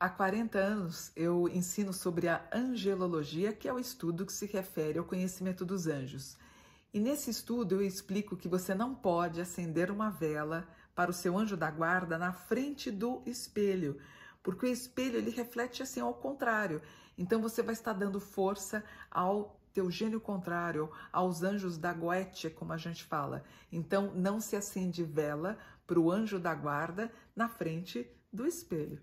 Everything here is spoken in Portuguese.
Há 40 anos eu ensino sobre a angelologia, que é o estudo que se refere ao conhecimento dos anjos. E nesse estudo eu explico que você não pode acender uma vela para o seu anjo da guarda na frente do espelho, porque o espelho ele reflete assim ao contrário. Então você vai estar dando força ao teu gênio contrário, aos anjos da goethe, como a gente fala. Então não se acende vela para o anjo da guarda na frente do espelho.